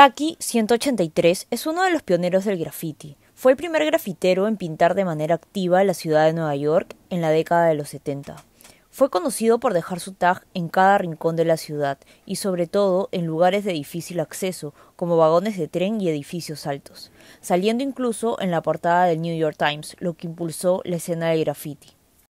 Taki 183 es uno de los pioneros del graffiti. Fue el primer grafitero en pintar de manera activa la ciudad de Nueva York en la década de los 70. Fue conocido por dejar su tag en cada rincón de la ciudad y sobre todo en lugares de difícil acceso, como vagones de tren y edificios altos, saliendo incluso en la portada del New York Times, lo que impulsó la escena del graffiti.